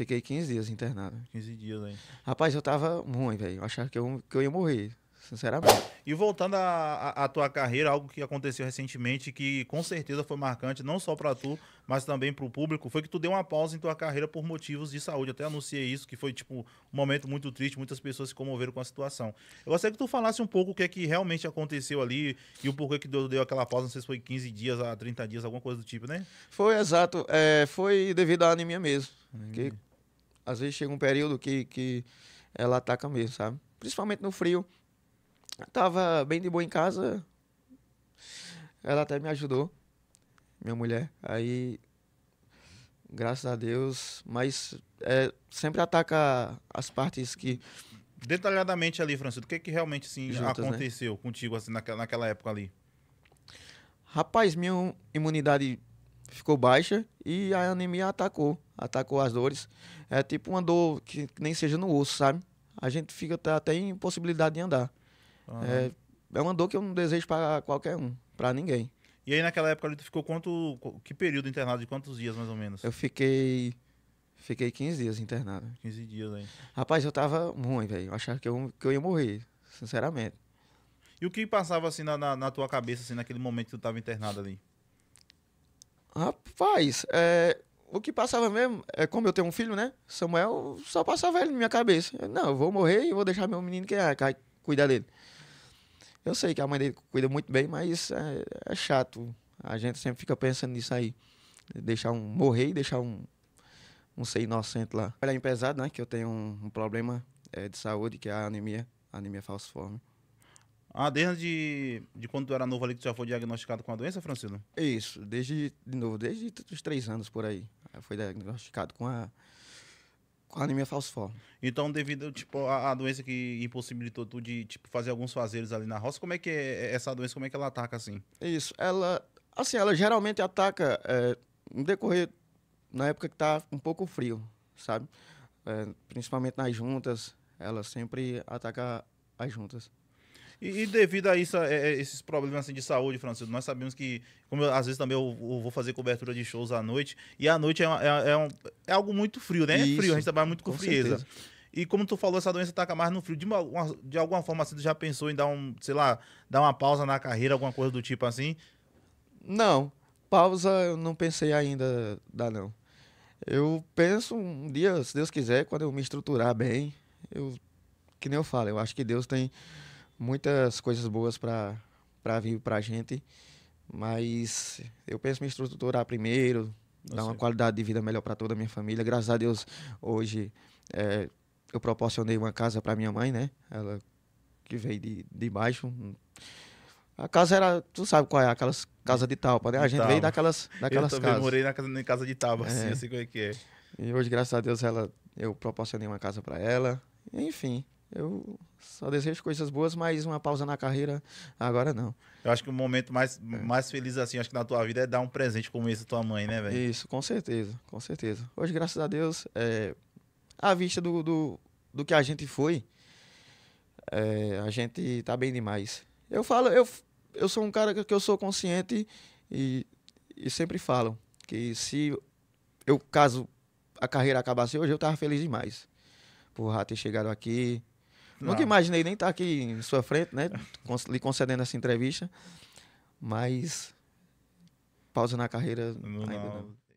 Fiquei 15 dias internado. 15 dias, hein? Rapaz, eu tava ruim, velho. Eu achava que eu, que eu ia morrer, sinceramente. E voltando à tua carreira, algo que aconteceu recentemente que com certeza foi marcante, não só para tu, mas também para o público, foi que tu deu uma pausa em tua carreira por motivos de saúde. Eu até anunciei isso, que foi tipo um momento muito triste, muitas pessoas se comoveram com a situação. Eu gostaria que tu falasse um pouco o que é que realmente aconteceu ali e o porquê que deu, deu aquela pausa, não sei se foi 15 dias a 30 dias, alguma coisa do tipo, né? Foi exato, é, foi devido à anemia mesmo. Que às vezes chega um período que, que ela ataca mesmo, sabe? Principalmente no frio. Eu tava bem de boa em casa. Ela até me ajudou, minha mulher. Aí, graças a Deus. Mas é, sempre ataca as partes que. Detalhadamente ali, Francisco, o que, que realmente assim, juntas, né? aconteceu né? contigo assim, naquela, naquela época ali? Rapaz, minha imunidade ficou baixa e a anemia atacou atacou as dores. É tipo uma dor que nem seja no osso, sabe? A gente fica até em impossibilidade de andar. É, é uma dor que eu não desejo para qualquer um, para ninguém. E aí naquela época tu ficou quanto. Que período internado? De quantos dias mais ou menos? Eu fiquei. Fiquei 15 dias internado. 15 dias aí. Rapaz, eu tava ruim, velho. eu Achava que eu, que eu ia morrer, sinceramente. E o que passava assim na, na, na tua cabeça, assim, naquele momento que tu tava internado ali? Rapaz, é, o que passava mesmo, é como eu tenho um filho, né? Samuel só passava ele na minha cabeça. Eu, não, eu vou morrer e vou deixar meu menino é, que vai cuidar dele. Eu sei que a mãe dele cuida muito bem, mas é, é chato. A gente sempre fica pensando nisso aí. Deixar um morrer e deixar um, um ser inocente lá. Olha, é pesado, né? Que eu tenho um, um problema é, de saúde, que é a anemia, a anemia falciforme. Ah, desde de quando tu era novo ali que tu já foi diagnosticado com a doença, Francino? Isso, desde, de novo, desde os três anos por aí. É, foi diagnosticado com a com a anemia falciforme. Então, devido tipo à doença que impossibilitou tudo de tipo fazer alguns fazeres ali na roça, como é que é, é, é essa doença, como é que ela ataca assim? Isso, ela assim, ela geralmente ataca é, no decorrer na época que tá um pouco frio, sabe? É, principalmente nas juntas, ela sempre ataca as juntas. E, e devido a isso, é, é, esses problemas assim, de saúde, Francisco, nós sabemos que, como eu, às vezes também eu, eu, vou fazer cobertura de shows à noite, e à noite é, é, é um, é algo muito frio, né? Isso, é frio, a gente trabalha muito com, com frieza. Certeza. E como tu falou, essa doença ataca tá mais no frio. De, uma, uma, de alguma forma, assim, tu já pensou em dar um, sei lá, dar uma pausa na carreira, alguma coisa do tipo assim? Não. Pausa eu não pensei ainda dar, não. Eu penso um dia, se Deus quiser, quando eu me estruturar bem, eu que nem eu falo, eu acho que Deus tem muitas coisas boas para vir para a gente, mas eu penso me estruturar primeiro, dar uma qualidade de vida melhor para toda a minha família. Graças a Deus, hoje é, eu proporcionei uma casa para minha mãe, né? Ela que veio de, de baixo. A casa era, tu sabe qual é, aquelas casas de talpa, né? A gente veio daquelas, daquelas eu também morei na casa, na casa de talpa, é. assim, assim como é que é. E hoje, graças a Deus, ela, eu proporcionei uma casa para ela. Enfim, eu só desejo coisas boas, mas uma pausa na carreira agora não. Eu acho que o momento mais, é. mais feliz, assim, acho que na tua vida é dar um presente como esse à tua mãe, né, velho? Isso, com certeza, com certeza. Hoje, graças a Deus, é, à vista do, do, do que a gente foi, é, a gente tá bem demais. Eu falo, eu, eu sou um cara que eu sou consciente e, e sempre falo que se eu, caso a carreira acabasse hoje, eu tava feliz demais. Por ter chegado aqui, Nunca imaginei nem estar tá aqui em sua frente, né? lhe concedendo essa entrevista. Mas pausa na carreira não, ainda não. não.